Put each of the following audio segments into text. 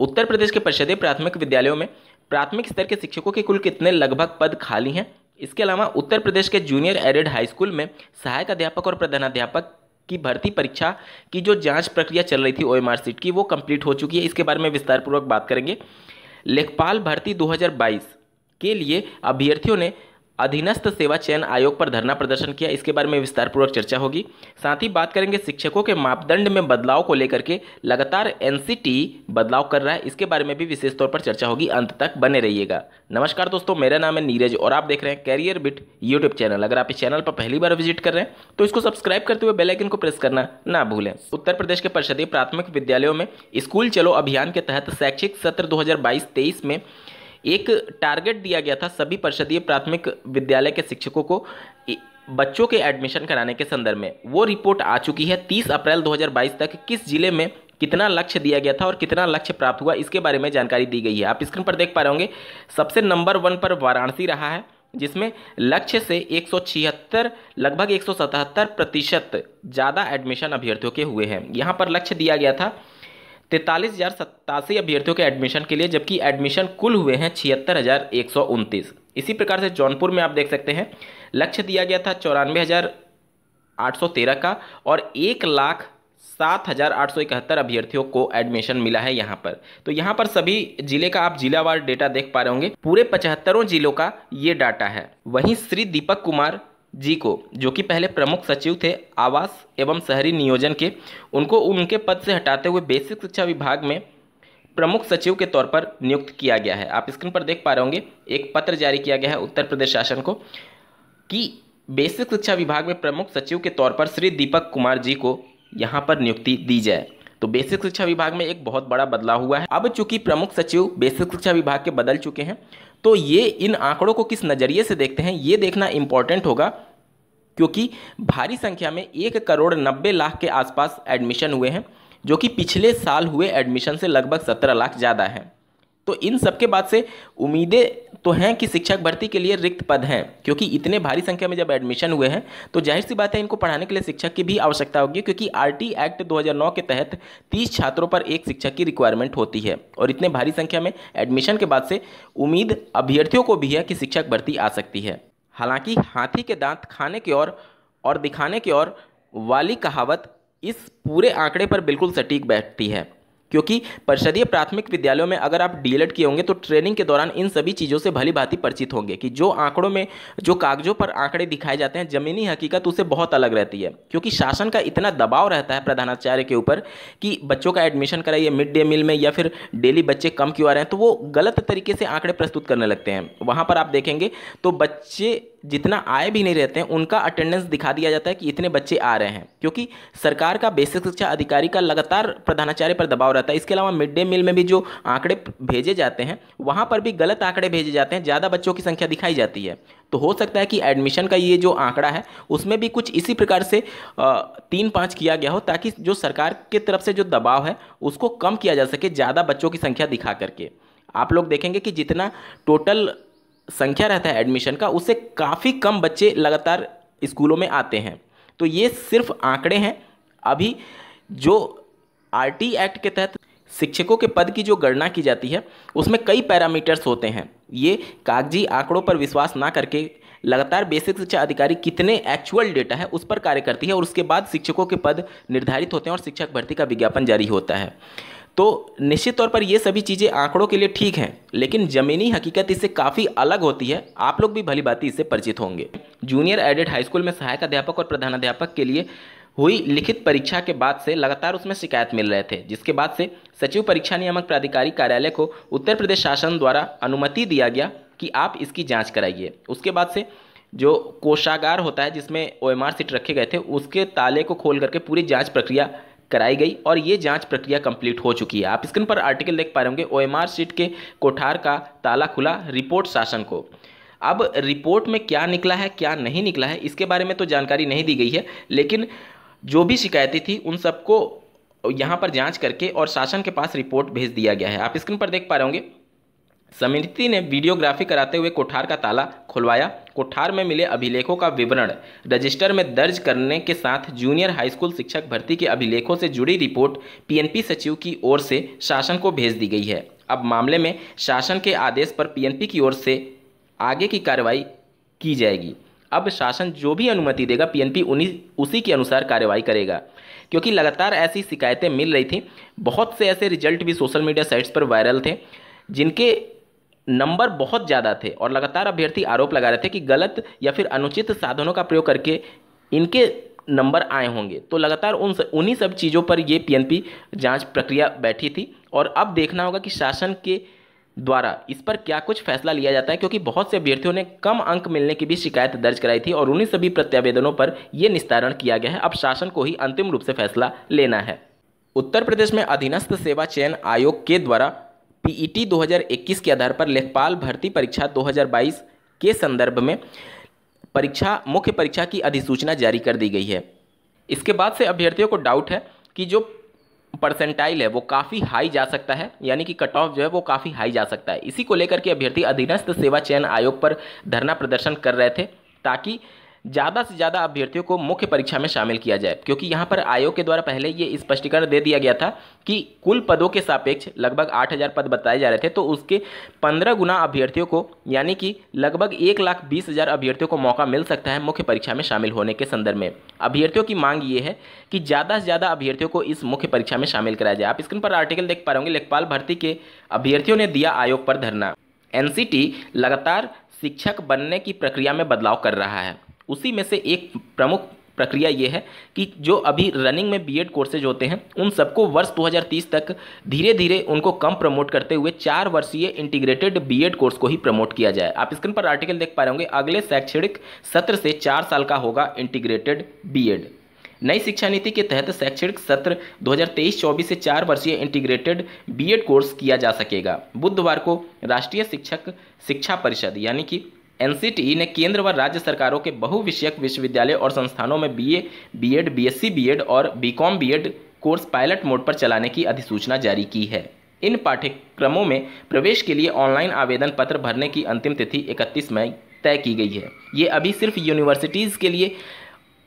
उत्तर प्रदेश के परिषदीय प्राथमिक विद्यालयों में प्राथमिक स्तर के शिक्षकों के कुल कितने लगभग पद खाली हैं इसके अलावा उत्तर प्रदेश के जूनियर एडेड हाई स्कूल में सहायक अध्यापक और प्रधानाध्यापक की भर्ती परीक्षा की जो जांच प्रक्रिया चल रही थी ओ एम सीट की वो कंप्लीट हो चुकी है इसके बारे में विस्तारपूर्वक बात करेंगे लेखपाल भर्ती 2022 के लिए अभ्यर्थियों ने अधीनस्थ सेवा चयन आयोग पर धरना प्रदर्शन किया इसके बारे में विस्तार पूर्वक चर्चा होगी साथ ही बात करेंगे शिक्षकों के मापदंड में बदलाव को लेकर के लगातार एनसीटी बदलाव कर रहा है इसके बारे में भी विशेष तौर पर चर्चा होगी अंत तक बने रहिएगा नमस्कार दोस्तों मेरा नाम है नीरज और आप देख रहे हैं कैरियर बिट यूट्यूब चैनल अगर आप इस चैनल पर पहली बार विजिट कर रहे हैं तो इसको सब्सक्राइब करते हुए बेलाइकन को प्रेस करना ना भूलें उत्तर प्रदेश के परिषदीय प्राथमिक विद्यालयों में स्कूल चलो अभियान के तहत शैक्षिक सत्र दो हजार में एक टारगेट दिया गया था सभी परिषदीय प्राथमिक विद्यालय के शिक्षकों को बच्चों के एडमिशन कराने के संदर्भ में वो रिपोर्ट आ चुकी है 30 अप्रैल 2022 तक किस जिले में कितना लक्ष्य दिया गया था और कितना लक्ष्य प्राप्त हुआ इसके बारे में जानकारी दी गई है आप स्क्रीन पर देख पा रहे होंगे सबसे नंबर वन पर वाराणसी रहा है जिसमें लक्ष्य से एक लगभग एक प्रतिशत ज़्यादा एडमिशन अभ्यर्थियों के हुए हैं यहाँ पर लक्ष्य दिया गया था तैंतालीस हज़ार सत्तासी अभ्यर्थियों के एडमिशन के लिए जबकि एडमिशन कुल हुए हैं छिहत्तर हज़ार एक सौ उनतीस इसी प्रकार से जौनपुर में आप देख सकते हैं लक्ष्य दिया गया था चौरानवे हज़ार आठ सौ तेरह का और एक लाख सात हज़ार आठ सौ इकहत्तर अभ्यर्थियों को एडमिशन मिला है यहाँ पर तो यहाँ पर सभी जिले का आप जिलावार डेटा देख पा रहे होंगे पूरे पचहत्तरों जिलों का ये डाटा है वहीं श्री दीपक कुमार जी को जो कि पहले प्रमुख सचिव थे आवास एवं शहरी नियोजन के उनको उनके पद से हटाते हुए बेसिक शिक्षा विभाग में प्रमुख सचिव के तौर पर नियुक्त किया गया है आप स्क्रीन पर देख पा रहे होंगे एक पत्र जारी किया गया है उत्तर प्रदेश शासन को कि बेसिक शिक्षा विभाग में प्रमुख सचिव के तौर पर श्री दीपक कुमार जी को यहाँ पर नियुक्ति दी जाए तो बेसिक शिक्षा विभाग में एक बहुत बड़ा बदलाव हुआ है अब चूंकि प्रमुख सचिव बेसिक शिक्षा विभाग के बदल चुके हैं तो ये इन आंकड़ों को किस नज़रिए से देखते हैं ये देखना इम्पॉर्टेंट होगा क्योंकि भारी संख्या में एक करोड़ नब्बे लाख के आसपास एडमिशन हुए हैं जो कि पिछले साल हुए एडमिशन से लगभग सत्रह लाख ज़्यादा है तो इन सबके बाद से उम्मीदें तो हैं कि शिक्षक भर्ती के लिए रिक्त पद हैं क्योंकि इतने भारी संख्या में जब एडमिशन हुए हैं तो जाहिर सी बात है इनको पढ़ाने के लिए शिक्षक की भी आवश्यकता होगी क्योंकि आर एक्ट दो के तहत तीस छात्रों पर एक शिक्षक की रिक्वायरमेंट होती है और इतने भारी संख्या में एडमिशन के बाद से उम्मीद अभ्यर्थियों को भी है कि शिक्षक भर्ती आ सकती है हालांकि हाथी के दांत खाने की ओर और दिखाने की ओर वाली कहावत इस पूरे आंकड़े पर बिल्कुल सटीक बैठती है क्योंकि परिषदीय प्राथमिक विद्यालयों में अगर आप डीएलएड किए होंगे तो ट्रेनिंग के दौरान इन सभी चीज़ों से भली भांति परिचित होंगे कि जो आंकड़ों में जो कागजों पर आंकड़े दिखाए जाते हैं ज़मीनी हकीकत उसे बहुत अलग रहती है क्योंकि शासन का इतना दबाव रहता है प्रधानाचार्य के ऊपर कि बच्चों का एडमिशन कराइए मिड डे मील में या फिर डेली बच्चे कम क्यों आ रहे हैं तो वो गलत तरीके से आंकड़े प्रस्तुत करने लगते हैं वहाँ पर आप देखेंगे तो बच्चे जितना आए भी नहीं रहते हैं उनका अटेंडेंस दिखा दिया जाता है कि इतने बच्चे आ रहे हैं क्योंकि सरकार का बेसिक शिक्षा अधिकारी का लगातार प्रधानाचार्य पर दबाव रहता है इसके अलावा मिड डे मील में भी जो आंकड़े भेजे जाते हैं वहाँ पर भी गलत आंकड़े भेजे जाते हैं ज़्यादा बच्चों की संख्या दिखाई जाती है तो हो सकता है कि एडमिशन का ये जो आंकड़ा है उसमें भी कुछ इसी प्रकार से तीन पाँच किया गया हो ताकि जो सरकार की तरफ से जो दबाव है उसको कम किया जा सके ज़्यादा बच्चों की संख्या दिखा करके आप लोग देखेंगे कि जितना टोटल संख्या रहता है एडमिशन का उससे काफ़ी कम बच्चे लगातार स्कूलों में आते हैं तो ये सिर्फ आंकड़े हैं अभी जो आर एक्ट के तहत शिक्षकों के पद की जो गणना की जाती है उसमें कई पैरामीटर्स होते हैं ये कागजी आंकड़ों पर विश्वास ना करके लगातार बेसिक शिक्षा अधिकारी कितने एक्चुअल डेटा है उस पर कार्य करती है और उसके बाद शिक्षकों के पद निर्धारित होते हैं और शिक्षक भर्ती का विज्ञापन जारी होता है तो निश्चित तौर पर ये सभी चीज़ें आंकड़ों के लिए ठीक हैं लेकिन ज़मीनी हकीकत इससे काफ़ी अलग होती है आप लोग भी भली बाती इससे परिचित होंगे जूनियर एडेड हाई स्कूल में सहायक अध्यापक और प्रधानाध्यापक के लिए हुई लिखित परीक्षा के बाद से लगातार उसमें शिकायत मिल रहे थे जिसके बाद से सचिव परीक्षा नियामक प्राधिकारी कार्यालय को उत्तर प्रदेश शासन द्वारा अनुमति दिया गया कि आप इसकी जाँच कराइए उसके बाद से जो कोषागार होता है जिसमें ओ एम सीट रखे गए थे उसके ताले को खोल करके पूरी जाँच प्रक्रिया कराई गई और ये जांच प्रक्रिया कंप्लीट हो चुकी है आप स्क्रीन पर आर्टिकल देख पा रहे होंगे ओएमआर सीट के कोठार का ताला खुला रिपोर्ट शासन को अब रिपोर्ट में क्या निकला है क्या नहीं निकला है इसके बारे में तो जानकारी नहीं दी गई है लेकिन जो भी शिकायतें थी उन सबको यहाँ पर जांच करके और शासन के पास रिपोर्ट भेज दिया गया है आप स्क्रीन पर देख पा रहे होंगे समिति ने वीडियोग्राफी कराते हुए कोठार का ताला खुलवाया कोठार में मिले अभिलेखों का विवरण रजिस्टर में दर्ज करने के साथ जूनियर हाई स्कूल शिक्षक भर्ती के अभिलेखों से जुड़ी रिपोर्ट पीएनपी सचिव की ओर से शासन को भेज दी गई है अब मामले में शासन के आदेश पर पीएनपी की ओर से आगे की कार्रवाई की जाएगी अब शासन जो भी अनुमति देगा पीएनपी उन्हीं उसी के अनुसार कार्रवाई करेगा क्योंकि लगातार ऐसी शिकायतें मिल रही थी बहुत से ऐसे रिजल्ट भी सोशल मीडिया साइट्स पर वायरल थे जिनके नंबर बहुत ज़्यादा थे और लगातार अभ्यर्थी आरोप लगा रहे थे कि गलत या फिर अनुचित साधनों का प्रयोग करके इनके नंबर आए होंगे तो लगातार उन उन्हीं सब चीज़ों पर ये पीएनपी जांच प्रक्रिया बैठी थी और अब देखना होगा कि शासन के द्वारा इस पर क्या कुछ फैसला लिया जाता है क्योंकि बहुत से अभ्यर्थियों ने कम अंक मिलने की भी शिकायत दर्ज कराई थी और उन्हीं सभी प्रत्यावेदनों पर यह निस्तारण किया गया है अब शासन को ही अंतिम रूप से फैसला लेना है उत्तर प्रदेश में अधीनस्थ सेवा चयन आयोग के द्वारा पीईटी 2021 के आधार पर लेखपाल भर्ती परीक्षा 2022 के संदर्भ में परीक्षा मुख्य परीक्षा की अधिसूचना जारी कर दी गई है इसके बाद से अभ्यर्थियों को डाउट है कि जो परसेंटाइल है वो काफ़ी हाई जा सकता है यानी कि कट ऑफ जो है वो काफ़ी हाई जा सकता है इसी को लेकर के अभ्यर्थी अधीनस्थ सेवा चयन आयोग पर धरना प्रदर्शन कर रहे थे ताकि ज़्यादा से ज़्यादा अभ्यर्थियों को मुख्य परीक्षा में शामिल किया जाए क्योंकि यहाँ पर आयोग के द्वारा पहले ये स्पष्टीकरण दे दिया गया था कि कुल पदों के सापेक्ष लगभग 8000 पद बताए जा रहे थे तो उसके 15 गुना अभ्यर्थियों को यानी कि लगभग एक लाख बीस हज़ार अभ्यर्थियों को मौका मिल सकता है मुख्य परीक्षा में शामिल होने के संदर्भ में अभ्यर्थियों की मांग ये है कि ज़्यादा से ज़्यादा अभ्यर्थियों को इस मुख्य परीक्षा में शामिल कराया जाए आप स्क्रीन पर आर्टिकल देख पा रहे होंगे लेखपाल भर्ती के अभ्यर्थियों ने दिया आयोग पर धरना एनसीटी लगातार शिक्षक बनने की प्रक्रिया में बदलाव कर रहा है उसी में से एक प्रमुख प्रक्रिया ये है कि जो अभी रनिंग में बीएड कोर्सेज होते हैं उन सबको वर्ष 2030 तक धीरे धीरे उनको कम प्रमोट करते हुए चार वर्षीय इंटीग्रेटेड बीएड कोर्स को ही प्रमोट किया जाए आप स्क्रीन पर आर्टिकल देख पा रहे होंगे अगले शैक्षणिक सत्र से चार साल का होगा इंटीग्रेटेड बीएड नई शिक्षा नीति के तहत शैक्षणिक सत्र 2023-24 से चार वर्षीय इंटीग्रेटेड बीएड कोर्स किया जा सकेगा बुधवार को राष्ट्रीय शिक्षक शिक्षा परिषद यानी कि एनसीटीई ने केंद्र व राज्य सरकारों के बहुविषयक विश्वविद्यालय और संस्थानों में बीए, बीएड, बीएससी बीएड और BCom BEd course pilot mode पर चलाने की अधिसूचना जारी की है इन पाठ्यक्रमों में प्रवेश के लिए ऑनलाइन आवेदन पत्र भरने की अंतिम तिथि 31 मई तय की गई है ये अभी सिर्फ यूनिवर्सिटीज़ के लिए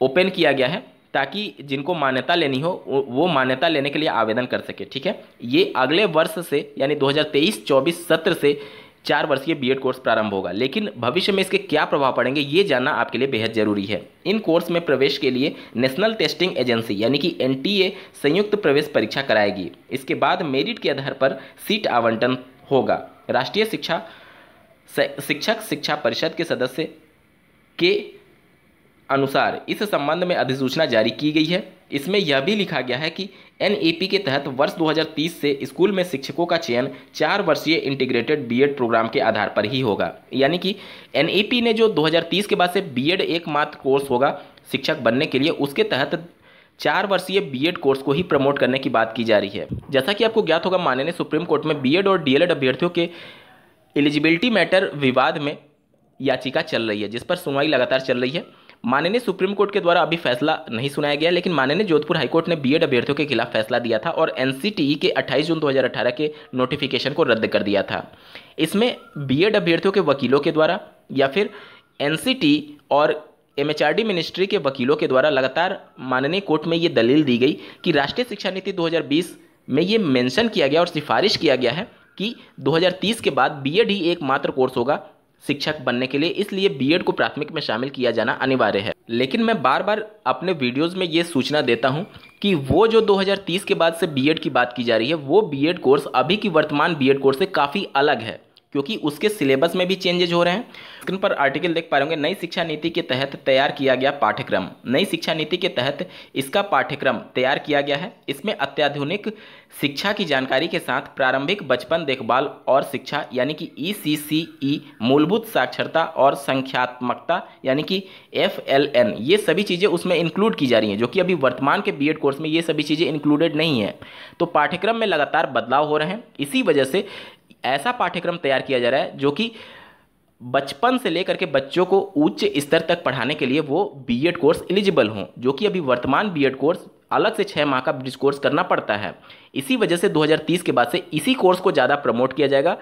ओपन किया गया है ताकि जिनको मान्यता लेनी हो वो मान्यता लेने के लिए आवेदन कर सके ठीक है ये अगले वर्ष से यानी दो हज़ार सत्र से चार वर्षीय बीएड कोर्स प्रारंभ होगा लेकिन भविष्य में इसके क्या प्रभाव पड़ेंगे ये जानना आपके लिए बेहद जरूरी है इन कोर्स में प्रवेश के लिए नेशनल टेस्टिंग एजेंसी यानी कि एन संयुक्त प्रवेश परीक्षा कराएगी इसके बाद मेरिट के आधार पर सीट आवंटन होगा राष्ट्रीय शिक्षा शिक्षक शिक्षा परिषद के सदस्य के अनुसार इस संबंध में अधिसूचना जारी की गई है इसमें यह भी लिखा गया है कि एन के तहत वर्ष 2030 से स्कूल में शिक्षकों का चयन चार वर्षीय इंटीग्रेटेड बीएड प्रोग्राम के आधार पर ही होगा यानी कि एन ने जो 2030 के बाद से बीएड एकमात्र कोर्स होगा शिक्षक बनने के लिए उसके तहत चार वर्षीय बीएड कोर्स को ही प्रमोट करने की बात की जा रही है जैसा कि आपको ज्ञात होगा माननीय सुप्रीम कोर्ट में बी और डी अभ्यर्थियों के एलिजिबिलिटी मैटर विवाद में याचिका चल रही है जिस पर सुनवाई लगातार चल रही है माननीय सुप्रीम कोर्ट के द्वारा अभी फैसला नहीं सुनाया गया लेकिन माननीय जोधपुर हाईकोर्ट ने बीएड अभ्यर्थियों के खिलाफ फैसला दिया था और एनसीटीई e के 28 जून 2018 के नोटिफिकेशन को रद्द कर दिया था इसमें बीएड अभ्यर्थियों के वकीलों के द्वारा या फिर एन e और एम मिनिस्ट्री के वकीलों के द्वारा लगातार माननीय कोर्ट में ये दलील दी गई कि राष्ट्रीय शिक्षा नीति 2020 में ये मेंशन किया गया और सिफारिश किया गया है कि 2030 के बाद बीएड ही एकमात्र कोर्स होगा शिक्षक बनने के लिए इसलिए बीएड को प्राथमिक में शामिल किया जाना अनिवार्य है लेकिन मैं बार बार अपने वीडियोस में ये सूचना देता हूँ कि वो जो 2030 के बाद से बीएड की बात की जा रही है वो बीएड कोर्स अभी की वर्तमान बीएड कोर्स से काफ़ी अलग है क्योंकि उसके सिलेबस में भी चेंजेज हो रहे हैं स्क्रीन पर आर्टिकल देख पा रहे होंगे नई शिक्षा नीति के तहत तैयार किया गया पाठ्यक्रम नई शिक्षा नीति के तहत इसका पाठ्यक्रम तैयार किया गया है इसमें अत्याधुनिक शिक्षा की जानकारी के साथ प्रारंभिक बचपन देखभाल और शिक्षा यानी कि ई सी सी ई मूलभूत साक्षरता और संख्यात्मकता यानी कि एफ एल एन ये सभी चीज़ें उसमें इंक्लूड की जा रही हैं जो कि अभी वर्तमान के बी एड कोर्स में ये सभी चीज़ें इंक्लूडेड नहीं है तो पाठ्यक्रम में लगातार बदलाव हो रहे हैं इसी वजह से ऐसा पाठ्यक्रम तैयार किया जा रहा है जो कि बचपन से लेकर के बच्चों को उच्च स्तर तक पढ़ाने के लिए वो बीएड कोर्स एलिजिबल हों जो कि अभी वर्तमान बीएड कोर्स अलग से छः माह का ब्रिज कोर्स करना पड़ता है इसी वजह से 2030 के बाद से इसी कोर्स को ज़्यादा प्रमोट किया जाएगा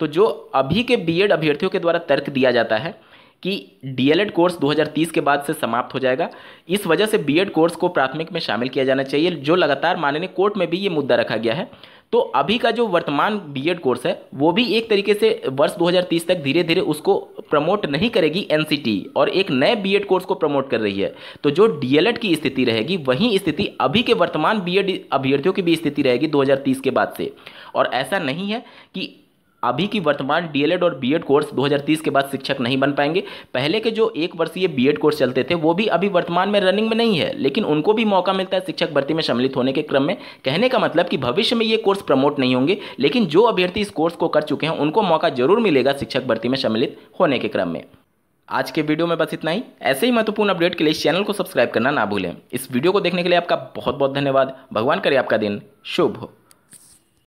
तो जो अभी के बीएड अभ्यर्थियों के द्वारा तर्क दिया जाता है कि डीएलएड कोर्स 2030 के बाद से समाप्त हो जाएगा इस वजह से बीएड कोर्स को प्राथमिक में शामिल किया जाना चाहिए जो लगातार माननीय कोर्ट में भी ये मुद्दा रखा गया है तो अभी का जो वर्तमान बी कोर्स है वो भी एक तरीके से वर्ष 2030 तक धीरे धीरे उसको प्रमोट नहीं करेगी एन और एक नए बी कोर्स को प्रमोट कर रही है तो जो डीएलएड की स्थिति रहेगी वही स्थिति अभी के वर्तमान बी अभ्यर्थियों की भी स्थिति रहेगी 2030 के बाद से और ऐसा नहीं है कि अभी की वर्तमान डीएलएड और बीएड कोर्स 2030 के बाद शिक्षक नहीं बन पाएंगे पहले के जो एक वर्षीय बीएड कोर्स चलते थे वो भी अभी वर्तमान में रनिंग में नहीं है लेकिन उनको भी मौका मिलता है शिक्षक भर्ती में सम्मिलित होने के क्रम में कहने का मतलब कि भविष्य में ये कोर्स प्रमोट नहीं होंगे लेकिन जो अभ्यर्थी इस कोर्स को कर चुके हैं उनको मौका जरूर मिलेगा शिक्षक भर्ती में सम्मिलित होने के क्रम में आज के वीडियो में बस इतना ही ऐसे ही महत्वपूर्ण अपडेट के लिए इस चैनल को सब्सक्राइब करना ना भूलें इस वीडियो को देखने के लिए आपका बहुत बहुत धन्यवाद भगवान करे आपका दिन शुभ हो